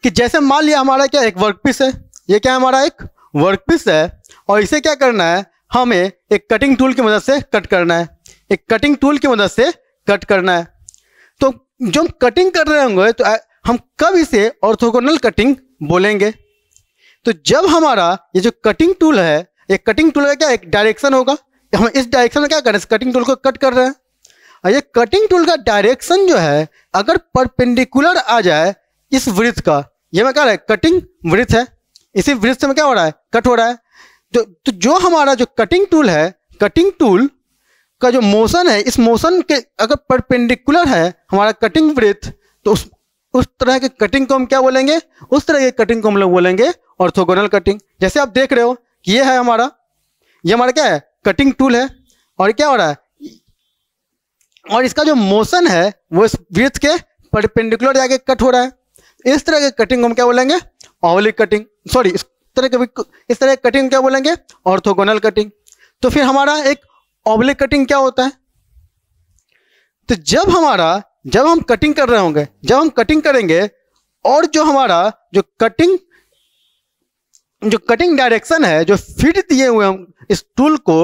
A: कि जैसे मान लिया हमारा क्या एक वर्कपीस है ये क्या हमारा एक वर्कपीस है और इसे क्या करना है हमें एक कटिंग टूल की मदद से कट करना है एक कटिंग टूल की मदद से कट करना है तो जो हम कटिंग कर रहे होंगे तो हम कब इसे ऑर्थोगोनल कटिंग बोलेंगे तो जब हमारा ये जो कटिंग टूल है ये कटिंग टूल का क्या एक डायरेक्शन होगा हम इस डायरेक्शन में क्या कर रहे हैं कटिंग टूल को कट कर रहे हैं और ये कटिंग टूल का डायरेक्शन जो है अगर परपेंडिकुलर आ जाए इस वृत्त का ये मैं कह रहा है कटिंग वृत्त है इसी वृत्त में क्या हो रहा है कट हो रहा है तो, तो जो हमारा जो कटिंग टूल है कटिंग टूल का जो मोशन है इस मोशन के अगर परपेंडिकुलर है हमारा कटिंग ब्रेथ तो उस उस तरह के कटिंग को हम क्या बोलेंगे उस तरह की कटिंग को हम लोग बोलेंगे ऑर्थोगोनल कटिंग जैसे आप देख रहे हो ये है हमारा ये हमारा क्या है कटिंग टूल है और क्या हो रहा है और इसका जो मोशन है वो इस वृत्त के परपेंडिकुलर जाके कट हो रहा है इस तरह के कटिंग को हम क्या बोलेंगे ऑवलिक कटिंग सॉरी तरह के इस तरह कटिंग क्या बोलेंगे ऑर्थोगोनल कटिंग तो फिर हमारा एक ऑब्लिक कटिंग क्या होता है तो जब हमारा जब हम कटिंग कर रहे होंगे जब हम कटिंग करेंगे और जो हमारा जो कटिंग जो कटिंग डायरेक्शन है जो फिट दिए हुए हम इस टूल को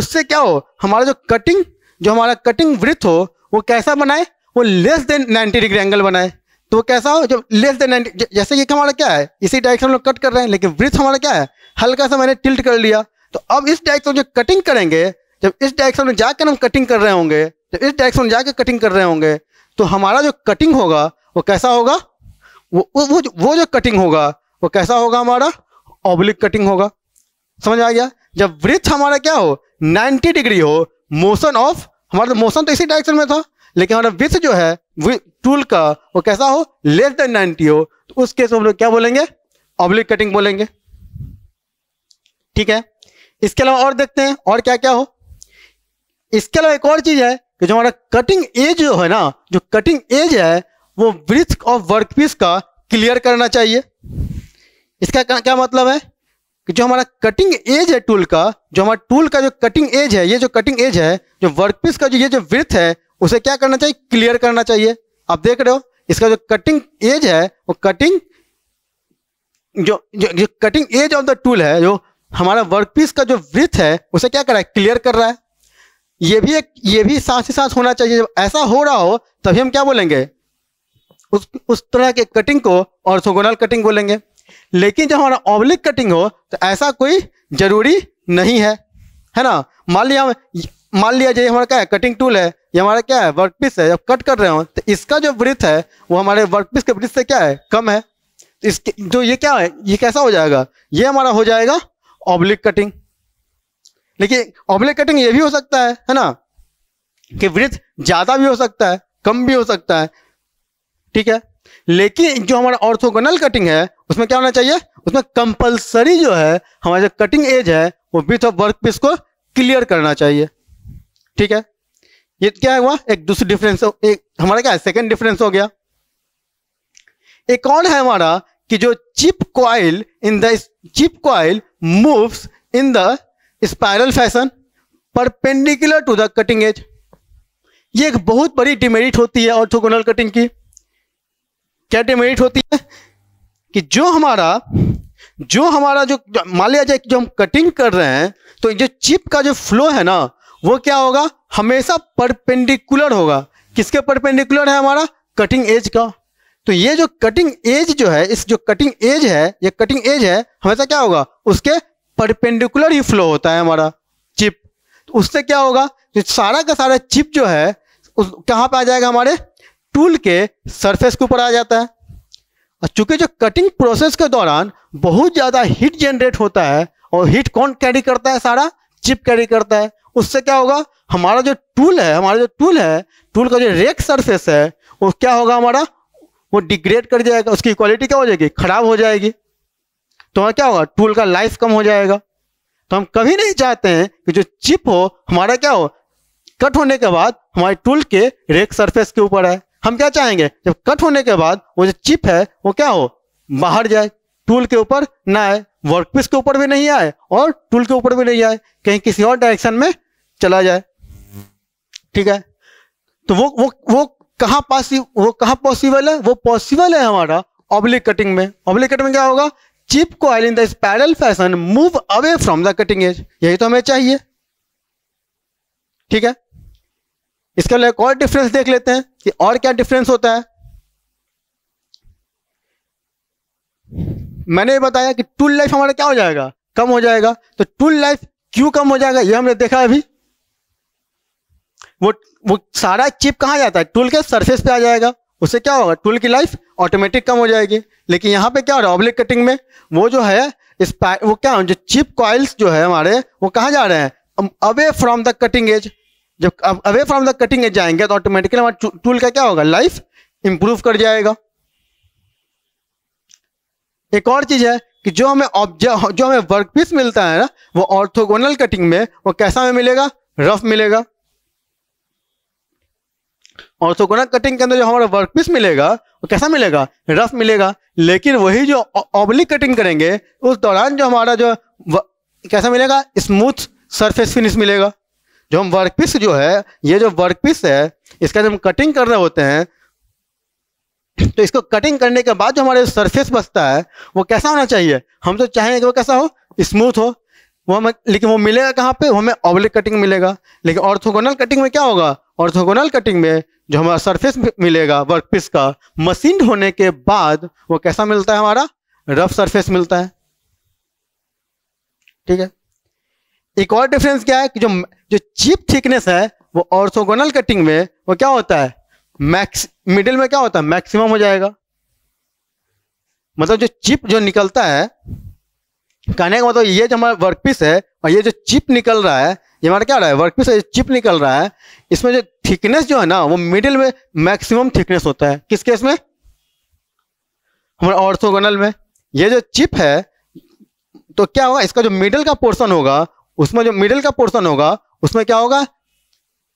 A: उससे क्या हो हमारा जो कटिंग जो हमारा कटिंग वृत्त हो वो कैसा बनाए वो लेस देन 90 डिग्री एंगल बनाए तो कैसा हो जब लेस देन जैसे ये हमारा क्या है इसी डायरेक्शन में कट कर रहे हैं लेकिन वृथ हमारा क्या है हल्का सा मैंने टिल्ट कर लिया तो अब इस डायरेक्शन जो कटिंग करेंगे जब इस डायरेक्शन में जाकर हम कटिंग कर रहे होंगे जब तो इस डायरेक्शन में जाकर कटिंग कर रहे होंगे तो हमारा जो कटिंग होगा वो कैसा होगा वो वो जो, वो जो कटिंग होगा वो कैसा होगा हमारा ऑब्लिक कटिंग होगा समझ आ गया जब वृथ हमारा क्या हो नाइन्टी डिग्री हो मोशन ऑफ हमारा तो मोशन तो इसी डायरेक्शन में था लेकिन हमारा विथ जो है टूल का वो कैसा हो लेस देन नाइनटी हो तो उस केस में हम लोग क्या बोलेंगे ऑब्लिक कटिंग बोलेंगे ठीक है इसके अलावा और देखते हैं और क्या क्या हो इसके अलावा एक और चीज है कि जो हमारा कटिंग एज जो है ना जो कटिंग एज है वो ब्रिथ ऑफ वर्क पीस का क्लियर करना चाहिए इसका क्या मतलब है कि जो हमारा कटिंग एज है टूल का जो हमारा टूल का जो कटिंग एज है ये जो कटिंग एज है जो वर्क पीस का जो ये जो ब्रिथ है उसे क्या करना चाहिए क्लियर करना चाहिए आप देख रहे हो इसका जो कटिंग एज है वो कटिंग जो जो, जो cutting edge of the tool है जो हमारा वर्कपीस का जो वृथ है उसे क्या कर रहा है क्लियर कर रहा है ये भी एक ये भी साथ ही साथ होना चाहिए जब ऐसा हो रहा हो तभी हम क्या बोलेंगे उस उस तरह के कटिंग को ऑर्थोगोनल कटिंग बोलेंगे लेकिन जब हमारा ऑब्लिक कटिंग हो तो ऐसा कोई जरूरी नहीं है है ना मान लिया मान लिया जाए हमारा क्या है कटिंग टूल है ये हमारा क्या है वर्क पीस है जब कट कर रहे हो तो इसका जो ब्रिथ है वो हमारे वर्क पीस के ब्रिथ से क्या है कम है तो इसके जो ये क्या है ये कैसा हो जाएगा ये हमारा हो जाएगा ऑब्लिक कटिंग लेकिन ऑब्लिक कटिंग ये भी हो सकता है है ना कि वृथ ज्यादा भी हो सकता है कम भी हो सकता है ठीक है लेकिन जो हमारा ऑर्थोगोनल कटिंग है उसमें क्या होना चाहिए उसमें कंपलसरी जो है हमारा जो कटिंग एज है वो विथ ऑफ वर्क पीस को क्लियर करना चाहिए ठीक है ये क्या हुआ एक दूसरी डिफरेंस एक हमारा क्या है सेकेंड डिफरेंस हो गया एक और है हमारा कि जो chip coil in the chip coil moves in the spiral fashion perpendicular to the cutting edge ये एक बहुत बड़ी डिमेरिट होती है ऑर्थोगोनल कटिंग की क्या डिमेरिट होती है कि जो हमारा जो हमारा जो मान लिया जाए जो हम कटिंग कर रहे हैं तो जो चिप का जो फ्लो है ना वो क्या होगा हमेशा परपेंडिकुलर होगा किसके परपेंडिकुलर है हमारा कटिंग एज का तो ये जो कटिंग एज जो है इस जो कटिंग एज है ये कटिंग एज है हमेशा क्या होगा उसके परपेंडिकुलर ही फ्लो होता है हमारा चिप तो उससे क्या होगा तो सारा का सारा चिप जो है उस कहाँ पर आ जाएगा हमारे टूल के सरफेस के ऊपर आ जाता है और चूंकि जो कटिंग प्रोसेस के दौरान बहुत ज़्यादा हीट जनरेट होता है और हीट कौन कैरी करता है सारा चिप कैरी करता है उससे क्या होगा हमारा जो टूल है हमारा जो टूल है टूल का जो रेक सरफेस है वो क्या होगा हमारा वो डिग्रेड कर जाएगा उसकी क्वालिटी क्या हो जाएगी खराब हो जाएगी तो हमारा क्या होगा टूल का लाइफ कम हो जाएगा तो हम कभी नहीं चाहते हैं कि जो चिप हो हमारा क्या हो कट होने के बाद हमारे टूल के रेक सरफेस के ऊपर है हम क्या चाहेंगे जब कट होने के बाद वो जो चिप है वो क्या हो बाहर जाए टूल के ऊपर ना आए वर्कपीस के ऊपर भी नहीं आए और टूल के ऊपर भी नहीं आए कहीं किसी और डायरेक्शन में चला जाए ठीक है तो वो वो वो कहाँ वो कहाँ पॉसिबल है वो पॉसिबल है हमारा ऑब्लिक कटिंग में ऑब्लिक कटिंग में क्या होगा chip coil in the spiral fashion move away from the cutting edge यही तो हमें चाहिए ठीक है इसके लिए एक और डिफरेंस देख लेते हैं कि और क्या डिफरेंस होता है मैंने बताया कि टूल लाइफ हमारा क्या हो जाएगा कम हो जाएगा तो टूल लाइफ क्यों कम हो जाएगा ये हमने देखा अभी वो वो सारा चिप कहाँ जाता है टूल के सरफेस पे आ जाएगा उससे क्या होगा टूल की लाइफ ऑटोमेटिक कम हो जाएगी लेकिन यहाँ पे क्या हो रहा है ऑब्लिक कटिंग में वो जो है इस वो क्या जो चिप कॉइल्स जो है हमारे वो कहाँ जा रहे हैं away from the cutting edge जब away from the cutting edge जाएंगे तो ऑटोमेटिकली हमारे टूल का क्या होगा लाइफ इंप्रूव कर जाएगा एक और चीज है कि जो हमें ऑब्जेक्ट जो हमें वर्कपीस मिलता है ना वो ऑर्थोगोनल कटिंग में वो कैसा में मिलेगा रफ मिलेगा और सौ कटिंग के अंदर जो हमारा वर्क पीस मिलेगा वो कैसा मिलेगा रफ मिलेगा लेकिन वही जो ऑब्लिक कटिंग करेंगे उस दौरान जो हमारा जो कैसा मिलेगा स्मूथ सरफेस फिनिश मिलेगा जो हम वर्क पीस जो है ये जो वर्क पीस है इसका जब हम कटिंग कर रहे होते हैं तो इसको कटिंग करने के बाद जो हमारे सरफेस बचता है वो कैसा होना चाहिए हम तो चाहेंगे कि वो कैसा हो स्मूथ हो वो हमें लेकिन वो मिलेगा कहाँ पे हमें ऑब्लिक कटिंग मिलेगा लेकिन ऑर्थोगोनल कटिंग में क्या होगा ऑर्थोगोनल कटिंग में जो हमारा सरफेस मिलेगा वर्कपीस का मशीन होने के बाद वो कैसा मिलता है हमारा रफ सरफेस मिलता है ठीक है एक और डिफरेंस क्या है कि जो जो चीप थिकनेस है वो ऑर्थोगोनल कटिंग में वो क्या होता है मैक्स मिडिल में क्या होता है मैक्सिमम हो जाएगा मतलब जो चिप जो निकलता है कहने का मतलब ये जो हमारा वर्कपीस है और ये जो चिप निकल रहा है ये हमारा क्या रहा है वर्कपीस चिप निकल रहा है इसमें जो थिकनेस जो है ना वो मिडिल में मैक्सिमम थिकनेस होता है किस केस में हमारे ऑर्थोगोनल में ये जो चिप है तो क्या होगा इसका जो मिडिल का पोर्शन होगा उसमें जो मिडिल का पोर्शन होगा उसमें क्या होगा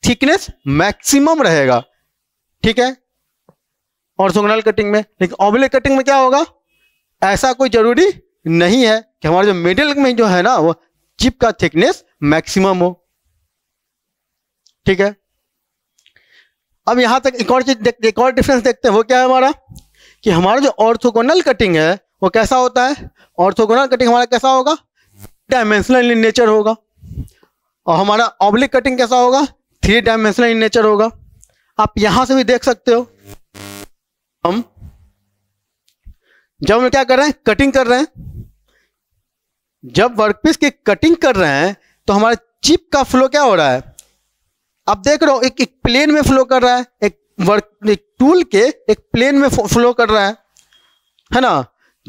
A: थिकनेस मैक्सिमम रहेगा ठीक है ऑर्थोगोनल कटिंग में लेकिन ऑब्लिक कटिंग में क्या होगा ऐसा कोई जरूरी नहीं है कि हमारे जो मिडिल में जो है ना वो चिप का थिकनेस मैक्सिमम हो ठीक है अब यहां तक एक और चीज एक और डिफरेंस देखते हैं वो क्या है हमारा कि हमारा जो ऑर्थोगोनल कटिंग है वो कैसा होता है ऑर्थोगोनल कटिंग हमारा कैसा होगा डायमेंशनल इन नेचर होगा और हमारा ऑब्लिक कटिंग कैसा होगा थ्री डायमेंशनल इन नेचर होगा आप यहां से भी देख सकते हो हम जब हम क्या कर रहे हैं कटिंग कर रहे हैं जब वर्कपीस की कटिंग कर रहे हैं तो हमारे चिप का फ्लो क्या हो रहा है अब देख रहे हो एक एक प्लेन में फ्लो कर रहा है एक वर्क एक टूल के एक प्लेन में फ्लो कर रहा है है ना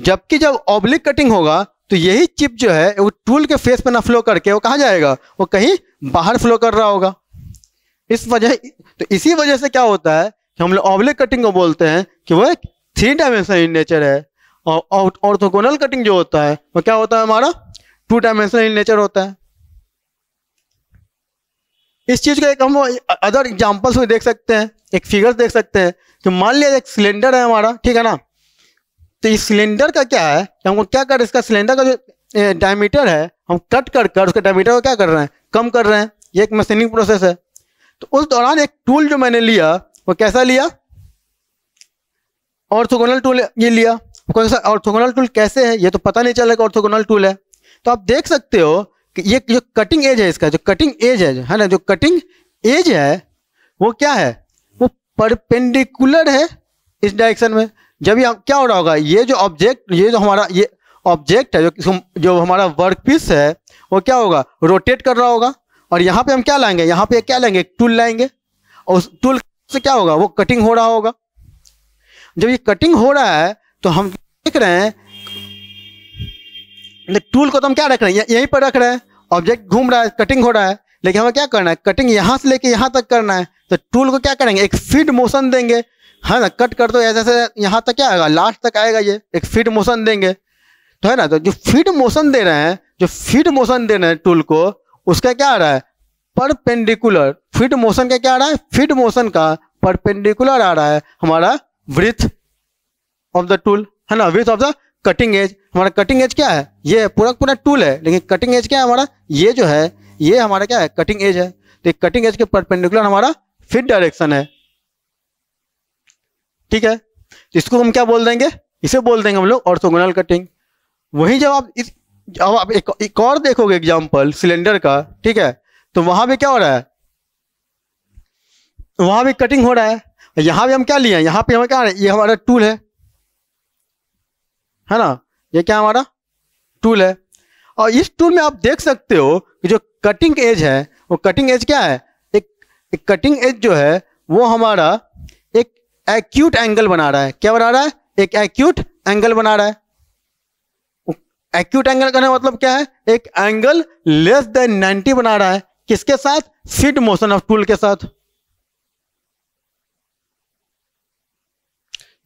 A: जबकि जब ऑब्लिक कटिंग होगा तो यही चिप जो है वो टूल के फेस पर ना फ्लो करके वो कहाँ जाएगा वो कहीं बाहर फ्लो कर रहा होगा इस वजह तो इसी वजह से क्या होता है कि हम लोग ऑब्लिक कटिंग को बोलते हैं कि वो एक थ्री डायमेंशन इन नेचर है और ऑर्थोगोनल कटिंग जो होता है वो क्या होता है हमारा टू डायमेंशनल इन नेचर होता है इस चीज का एक हम अदर एग्जाम्पल्स में देख सकते हैं एक फिगर देख सकते हैं कि मान लिया एक सिलेंडर है हमारा ठीक है ना तो इस सिलेंडर का क्या है कि हमको क्या कर इसका सिलेंडर का जो डायमीटर है हम कट कर कर उसके डायमीटर को क्या कर रहे हैं कम कर रहे हैं ये एक मशीनिंग प्रोसेस है तो उस दौरान एक टूल जो मैंने लिया वो कैसा लिया ऑर्थोगोनल टूल ये लिया कौन सा ऑर्थोगोनल टूल कैसे है ये तो पता नहीं चला कि ऑर्थोगोनल टूल है तो आप देख सकते हो कि ये जो कटिंग एज है इसका जो कटिंग एज है है ना जो कटिंग एज है वो क्या है वो परपेंडिकुलर है इस डायरेक्शन में जब ये क्या हो रहा होगा ये जो ऑब्जेक्ट ये जो हमारा ये ऑब्जेक्ट है जो जो हमारा वर्क पीस है वो क्या होगा रोटेट कर रहा होगा और यहाँ पे हम क्या लाएंगे यहाँ पे क्या लाएंगे टूल लाएंगे और उस टूल से क्या होगा वो कटिंग हो रहा होगा जब ये कटिंग हो रहा है तो हम देख रहे हैं टूल को तो हम क्या रख रहे हैं यहीं पर रख रहे हैं ऑब्जेक्ट घूम रहा है कटिंग हो रहा है लेकिन हमें क्या करना है कटिंग यहाँ से लेके यहाँ तक करना है तो टूल को क्या करेंगे एक फीड मोशन देंगे है ना कट कर दो तो ऐसे ऐसे यहाँ तक क्या आएगा लास्ट तक आएगा ये एक फीड मोशन देंगे तो है ना तो जो फीड मोशन दे रहे हैं जो फीड मोशन दे रहे हैं टूल को उसका क्या आ रहा है परपेंडिकुलर फीड मोशन का क्या आ रहा है फीड मोशन का परपेंडिकुलर आ रहा है हमारा वृथ ऑफ द टूल है ना width of the cutting edge हमारा कटिंग एज क्या है ये पूरा पूरा टूल है लेकिन कटिंग एज क्या है हमारा ये जो है ये हमारा क्या है कटिंग एज है तो कटिंग एज के परपेंडिकुलर हमारा फिट डायरेक्शन है ठीक है तो इसको हम क्या बोल देंगे इसे बोल देंगे हम लोग ऑर्थोगोनल कटिंग वही जब आप इस अब आप एक, एक और देखोगे एग्जाम्पल सिलेंडर का ठीक है तो वहां भी क्या हो रहा है वहां भी कटिंग हो रहा है यहां भी हम क्या लिए यहां पर पे हमें क्या ये हमारा टूल है है ना ये क्या हमारा टूल है और इस टूल में आप देख सकते हो कि जो कटिंग एज है वो कटिंग एज क्या है एक, एक कटिंग एज जो है वो हमारा एक एक्यूट एंगल बना रहा है क्या बना रहा है एक एक्यूट एंगल बना रहा है एक्यूट एंगल का मतलब क्या है एक एंगल लेस देन 90 बना रहा है किसके साथ फिट मोशन ऑफ टूल के साथ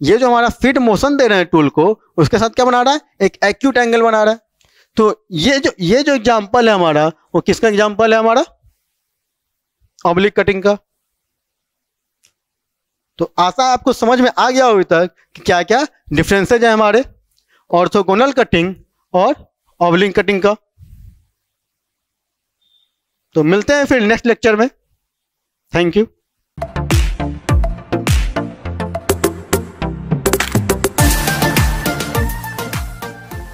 A: ये जो हमारा फिट मोशन दे रहे हैं टूल को उसके साथ क्या बना रहा है एक एक्यूट एंगल बना रहा है तो ये जो ये जो एग्जाम्पल है हमारा वो किसका एग्जाम्पल है हमारा ऑब्लिक कटिंग का तो आशा आपको समझ में आ गया अभी तक कि क्या क्या डिफरेंसेज है हमारे ऑर्थोगोनल कटिंग और ऑब्लिक कटिंग का तो मिलते हैं फिर नेक्स्ट लेक्चर में थैंक यू